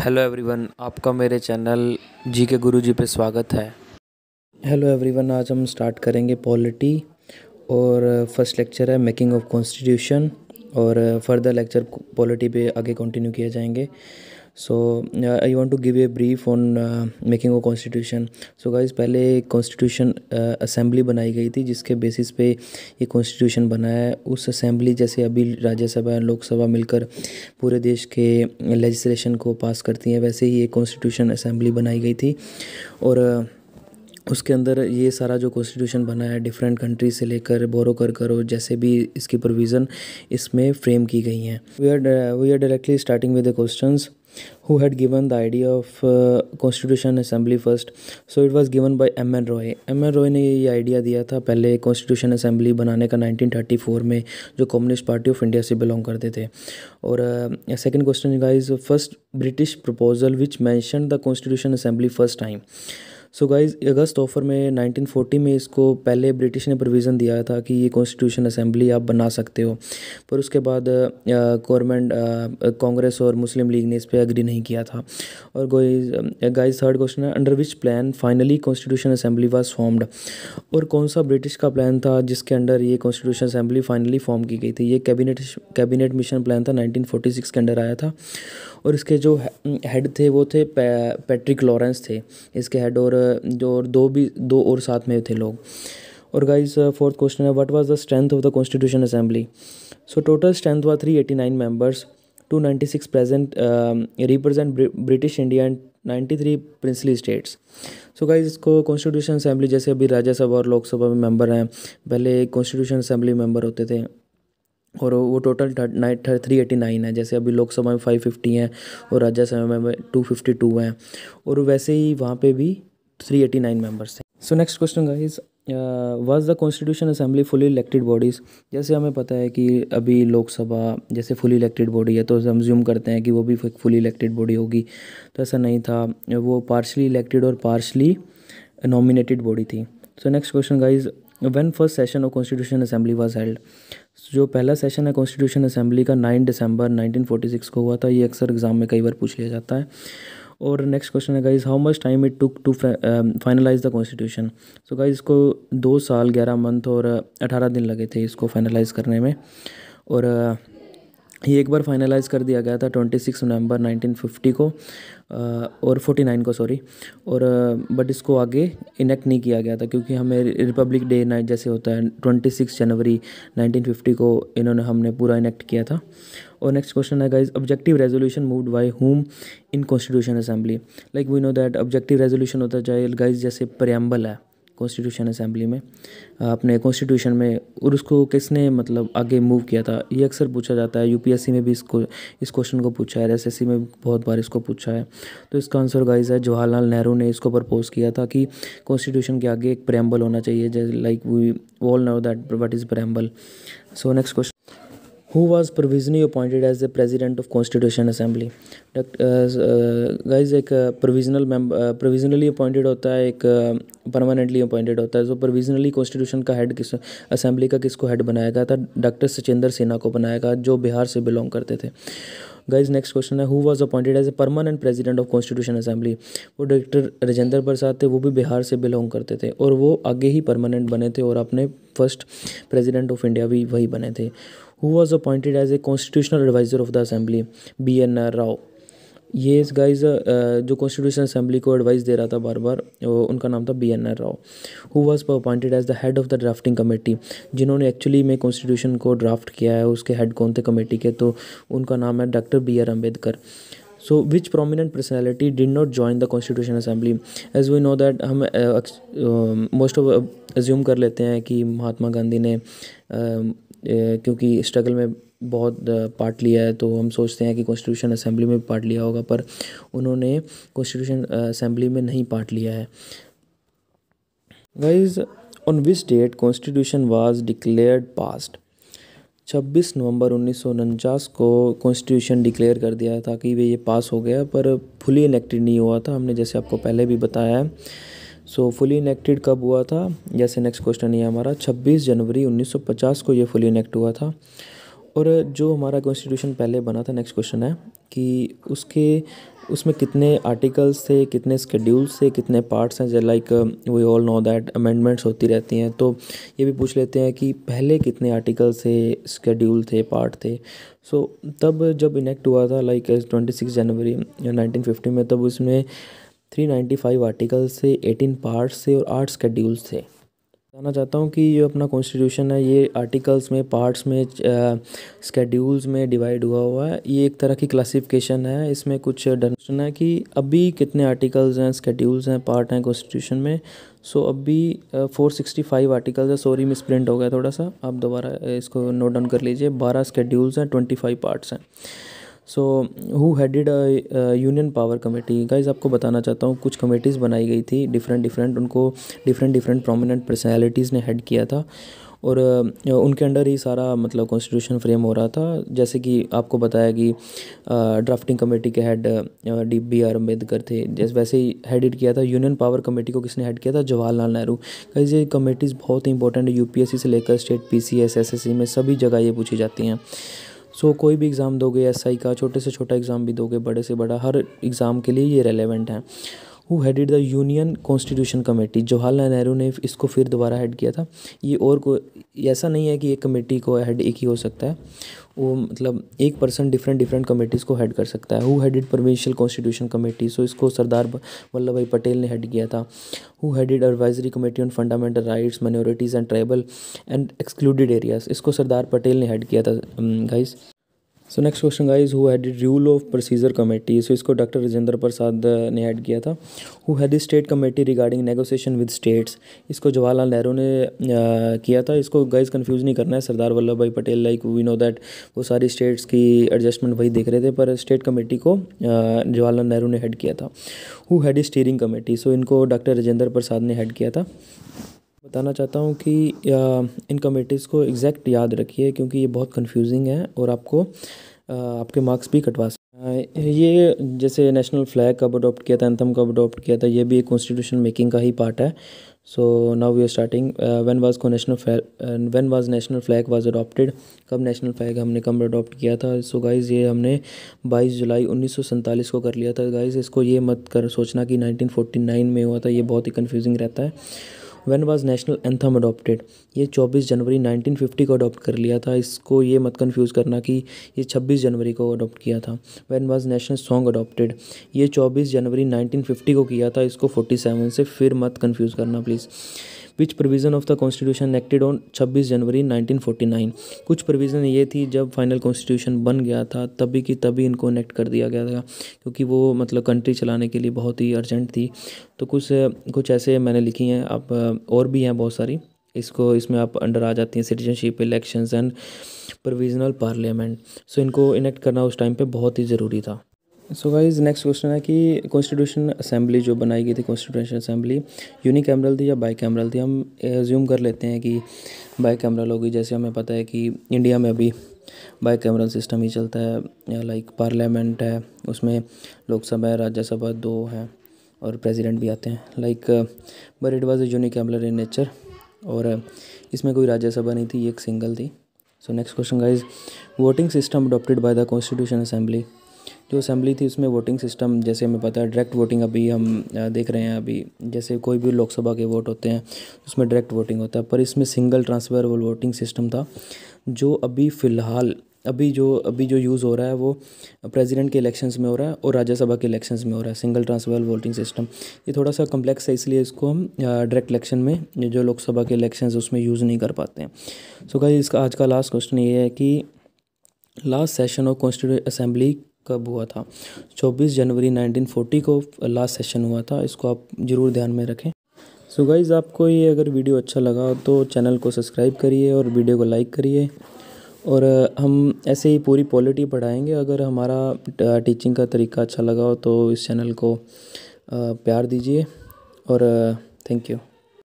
hello everyone आपका मेरे channel जी के गुरु जी पर स्वागत है हेलो एवरीवन आज हम स्टार्ट करेंगे पॉलिटी और फर्स्ट uh, लेक्चर है मेकिंग ऑफ कॉन्स्टिट्यूशन और फर्दर लेक्चर पॉलिटी पे आगे कंटिन्यू किए जाएंगे so I want to give a brief on making of constitution so guys पहले एक कॉन्स्टिट्यूशन असेंबली uh, बनाई गई थी जिसके बेसिस पे ये कॉन्स्टिट्यूशन बनाया है उस असेंबली जैसे अभी राज्यसभा लोकसभा मिलकर पूरे देश के लेजिस्लेशन को पास करती हैं वैसे ही ये कॉन्स्टिट्यूशन असेंबली बनाई गई थी और uh, उसके अंदर ये सारा जो कॉन्स्टिट्यूशन बना है डिफरेंट कंट्री से लेकर बोरो कर कर जैसे भी इसकी प्रोविज़न इसमें फ्रेम की गई हैं we are we are directly starting with the question who had given the idea of constitution assembly first so it was given by M N Roy M N Roy ने ये आइडिया दिया था पहले कॉन्स्टिट्यूशन असेंबली बनाने का नाइनटीन थर्टी फोर में जो communist party of India से बिलोंग करते थे और second question first British proposal which mention the constitution assembly first time so guys August offer में 1940 में इसको पहले ब्रिटिश ने प्रोविज़न दिया था कि ये कॉन्स्टिट्यूशन असेंबली आप बना सकते हो पर उसके बाद गवर्नमेंट कांग्रेस और मुस्लिम लीग ने इस पर एग्री नहीं किया था और गाइज थर्ड क्वेश्चन है under which plan finally constitution assembly was formed और कौन सा ब्रिटिश का प्लान था जिसके अंडर ये कॉन्स्टिट्यूशन असेंबली फाइनली फॉर्म की गई थी ये कैबिनेट कैबिनेट मिशन प्लान था नाइनटीन के अंडर आया था और इसके जो हेड थे वो थे पैट्रिक लॉरेंस थे इसके हेड और जो और दो भी दो और साथ में थे लोग और गाइज फोर्थ क्वेश्चन है what was the strength of the constitution assembly so total strength was three eighty nine members two ninety six present represent British India and ninety three princely states so guys इसको constitution assembly जैसे अभी राज्यसभा और लोकसभा में member हैं पहले constitution assembly member होते थे और वो टोटल थ्री एटी नाइन है जैसे अभी लोकसभा में फाइव फिफ्टी हैं और राज्यसभा में टू फिफ्टी टू हैं और वैसे ही वहाँ पे भी थ्री एटी नाइन मेम्बर्स थे so next question guys was the constitution assembly fully elected bodies जैसे हमें पता है कि अभी लोकसभा जैसे फुली इलेक्टेड बॉडी है तो हम ज्यूम करते हैं कि वो भी फुली इलेक्टेड बॉडी होगी तो ऐसा नहीं था वो पार्शली इलेक्टेड और पार्शली नॉमिनेटेड बॉडी थी so next question guys when first session of constitution assembly was held जो पहला सेशन है कॉन्स्टिट्यूशन असेंबली का नाइन दिसंबर नाइनटीन सिक्स को हुआ था ये अक्सर एग्ज़ाम में कई बार पूछ लिया जाता है और नेक्स्ट क्वेश्चन है guys how much time it took to finalise the constitution so guys इसको दो साल ग्यारह मंथ और अठारह दिन लगे थे इसको फाइनलाइज करने में और uh, ये एक बार फाइनलाइज़ कर दिया गया था 26 नवंबर 1950 को और 49 को सॉरी और बट इसको आगे इनेक्ट नहीं किया गया था क्योंकि हमें रिपब्लिक डे नाइट जैसे होता है 26 जनवरी 1950 को इन्होंने हमने पूरा इनेक्ट किया था और नेक्स्ट क्वेश्चन है guys objective resolution move by whom in constitution assembly like we know that objective resolution होता है गाइज जैसे प्रियम्बल है कॉन्स्टिट्यूशन असेंबली में अपने कॉन्स्टिट्यूशन में और उसको किसने मतलब आगे मूव किया था ये अक्सर पूछा जाता है यूपीएससी में भी इसको इस क्वेश्चन को पूछा है एस में बहुत बार इसको पूछा है तो इसका आंसर गाइज है जवाहरलाल नेहरू ने इसको प्रपोज किया था कि कॉन्स्टिट्यूशन के आगे एक प्रैम्बल होना चाहिए like we all know that what is preamble so next question who was provisionally appointed as the president of constitution assembly guys uh, uh, एक प्रोविजनल प्रोविजनली अपॉइंटेड होता है एक परमानेंटली uh, अपॉइंटेड होता है जो provisionally constitution का head किस assembly का किसको हेड बनाया गया था डॉक्टर सचिंदर सिन्हा को बनाया गया जो बिहार से बिलोंग करते थे गाइज नेक्स्ट क्वेश्चन है who was appointed as a permanent president of constitution assembly वो डॉक्टर राजेंद्र प्रसाद थे वो भी बिहार से बिलोंग करते थे और वो आगे ही परमानेंट बने थे और अपने फर्स्ट प्रेजिडेंट ऑफ इंडिया भी वही बने थे who appointed as a constitutional adviser of the of B N R Rau ये इस गाइज uh, जो कॉन्स्टिट्यूशन असेंबली को एडवाइस दे रहा था बार बार उनका नाम था B N R Rau who was appointed as the head of the drafting committee जिन्होंने एक्चुअली में कॉन्स्टिट्यूशन को ड्राफ्ट किया है उसके हेड कौन थे कमेटी के तो उनका नाम है doctor B R Ambedkar so which prominent personality did not join the constitution assembly as we know that हम मोस्ट ऑफ एज्यूम कर लेते हैं कि महात्मा गांधी ने um, uh, क्योंकि स्ट्रगल में बहुत पार्ट uh, लिया है तो हम सोचते हैं कि कॉन्स्टिट्यूशन असेंबली में पार्ट लिया होगा पर उन्होंने कॉन्स्टिट्यूशन असेंबली uh, में नहीं पार्ट लिया है guys on which date constitution was declared passed छब्बीस नवंबर उन्नीस सौ उनचास को कॉन्स्टिट्यूशन डिक्लेयर कर दिया था कि ये पास हो गया पर फुली इनेक्टेड नहीं हुआ था हमने जैसे आपको पहले भी बताया है सो फुली इनेक्टेड कब हुआ था जैसे नेक्स्ट क्वेश्चन ये हमारा 26 जनवरी 1950 को ये फुली इनेक्ट हुआ था और जो हमारा कॉन्स्टिट्यूशन पहले बना था नेक्स्ट क्वेश्चन है कि उसके उसमें कितने आर्टिकल्स थे कितने स्केड्यूल्स थे कितने पार्ट्स हैं like we all know that amendments होती रहती हैं तो ये भी पूछ लेते हैं कि पहले कितने आर्टिकल्स थे स्केड्यूल थे पार्ट थे सो so, तब जब इनेक्ट हुआ था like twenty six January nineteen fifty में तब उसमें थ्री नाइन्टी फाइव आर्टिकल्स थे एटीन पार्ट्स थे और आठ स्केड्यूल्स थे बताना चाहता हूँ कि ये अपना कॉन्स्टिट्यूशन है ये आर्टिकल्स में पार्ट्स में स्केड्यूल्स में डिवाइड हुआ हुआ है ये एक तरह की क्लासिफिकेशन है इसमें कुछ डन है कि अभी कितने आर्टिकल्स हैं स्केड्यूल्स हैं पार्ट हैं कॉन्स्टिट्यूशन में सो so, अभी फोर सिक्सटी फाइव आर्टिकल्स है सॉरी मिस प्रिंट हो गया थोड़ा सा आप दोबारा इसको नोट डाउन कर लीजिए बारह स्केड्यूल्स हैं ट्वेंटी फाइव पार्ट्स हैं so who headed union power committee guys आपको बताना चाहता हूँ कुछ कमेटीज़ बनाई गई थी डिफरेंट डिफरेंट उनको डिफरेंट डिफरेंट प्रोमिनेंट पर्सनैलिटीज़ ने हेड किया था और उनके अंडर ही सारा मतलब कॉन्स्टिट्यूशन फ्रेम हो रहा था जैसे कि आपको बताया कि ड्राफ्टिंग कमेटी के head D B R Ambedkar थे जैसे वैसे ही हेडिट किया था यूनियन पावर कमेटी को किसने हेड किया था जवाहरलाल नेहरू कई ये कमेटीज़ बहुत ही इंपॉर्टेंट है यूपीएससी से लेकर स्टेट पीसीएस एसएससी में सभी जगह ये पूछी जाती हैं सो so, कोई भी एग्ज़ाम दोगे एसआई का छोटे से छोटा एग्ज़ाम भी दोगे बड़े से बड़ा हर एग्ज़ाम के लिए ये रेलेवेंट है who headed the union constitution committee Jawaharlal Nehru ने इसको फिर दोबारा हेड किया था ये और को ऐसा नहीं है कि एक कमेटी को हेड एक ही हो सकता है वो मतलब एक पर्सन डिफरेंट डिफरेंट कमेटीज़ को हेड कर सकता है who headed provincial constitution committee so इसको सरदार वल्लभ भाई पटेल ने हेड किया था who headed advisory committee on fundamental rights minorities and tribal and excluded areas इसको सरदार पटेल ने हेड किया था guys so next question guys who had rule of procedure committee so इसको doctor Rajendra Prasad uh, ने हेड किया था who had state committee regarding negotiation with states इसको जवाहरलाल नेहरू ने uh, किया था इसको गाइज कंफ्यूज नहीं करना है Sardar Vallabhbhai Patel like we know that वो सारी स्टेट्स की एडजस्टमेंट वही देख रहे थे पर स्टेट कमेटी को uh, जवाहरलाल नेहरू ने हेड किया था who had steering committee so इनको डॉक्टर राजेंद्र प्रसाद ने हेड किया था बताना चाहता हूँ कि इन कमेटीज़ को एग्जैक्ट याद रखिए क्योंकि ये बहुत कंफ्यूजिंग है और आपको आपके मार्क्स भी कटवा सकते ये जैसे नेशनल फ्लैग कब अडोप्ट किया था एंथम कब अडोप्ट किया था ये भी एक कॉन्स्टिट्यूशन मेकिंग का ही पार्ट है so now we are starting when was को national when was national flag was adopted कब नेशनल फ्लैग हमने कब अडॉप्ट किया था सो so गाइस ये हमने 22 जुलाई उन्नीस को कर लिया था गाइज इसको ये मत कर सोचना कि नाइनटीन में हुआ था ये बहुत ही कन्फ्यूजिंग रहता है when was national anthem adopted ये 24 जनवरी 1950 को अडोप्ट कर लिया था इसको ये मत कंफ्यूज करना कि ये 26 जनवरी को अडोप्ट किया था when was national song adopted ये 24 जनवरी 1950 को किया था इसको 47 से फिर मत कंफ्यूज करना please which provision of the constitution acted on 26 January 1949 कुछ प्रोविज़न ये थी जब फाइनल कॉन्स्टिट्यूशन बन गया था तभी की तभी इनको इनेक्ट कर दिया गया था क्योंकि वो मतलब कंट्री चलाने के लिए बहुत ही अर्जेंट थी तो कुछ कुछ ऐसे मैंने लिखी हैं आप और भी हैं बहुत सारी इसको इसमें आप अंडर आ जाती हैं citizenship elections and provisional parliament so इनको इनेक्ट करना उस टाइम पे बहुत ही ज़रूरी था सो गाइज नेक्स्ट क्वेश्चन है कि कॉन्स्टिट्यूशन असेंबली जो बनाई गई थी कॉन्स्टिट्यूशन असेंबली यूनी कैमरल थी या बाई कैमरल थी हम एज्यूम कर लेते हैं कि बाई कैमरल होगी जैसे हमें पता है कि इंडिया में अभी बाई कैमरल सिस्टम ही चलता है या लाइक पार्लियामेंट है उसमें लोकसभा है राज्यसभा दो हैं और प्रेसिडेंट भी आते हैं like but it was unicameral in nature और इसमें कोई राज्यसभा नहीं थी एक सिंगल थी so next question guys voting system adopted by the constitution assembly जो असेंबली थी उसमें वोटिंग सिस्टम जैसे हमें पता है डायरेक्ट वोटिंग अभी हम देख रहे हैं अभी जैसे कोई भी लोकसभा के वोट होते हैं उसमें डायरेक्ट वोटिंग होता है पर इसमें सिंगल ट्रांसफर वोटिंग सिस्टम था जो अभी फ़िलहाल अभी जो अभी जो यूज़ हो रहा है वो प्रेसिडेंट के इलेक्शंस में हो रहा है और राज्यसभा के इलेक्शंस में हो रहा है सिंगल ट्रांसफर वोटिंग सिस्टम ये थोड़ा सा कम्प्लेक्स है इसलिए इसको हम डायरेक्ट इलेक्शन में जो लोकसभा के इलेक्शंस उसमें यूज़ नहीं कर पाते हैं सो so, इसका आज का लास्ट क्वेश्चन ये है कि last session of constitute assembly कब हुआ था 24 जनवरी 1940 को लास्ट सेशन हुआ था इसको आप ज़रूर ध्यान में रखें सो so गाइज़ आपको ये अगर वीडियो अच्छा लगा तो चैनल को सब्सक्राइब करिए और वीडियो को लाइक करिए और हम ऐसे ही पूरी पॉलिटी पढ़ाएंगे अगर हमारा टीचिंग का तरीका अच्छा लगा हो तो इस चैनल को प्यार दीजिए और थैंक यू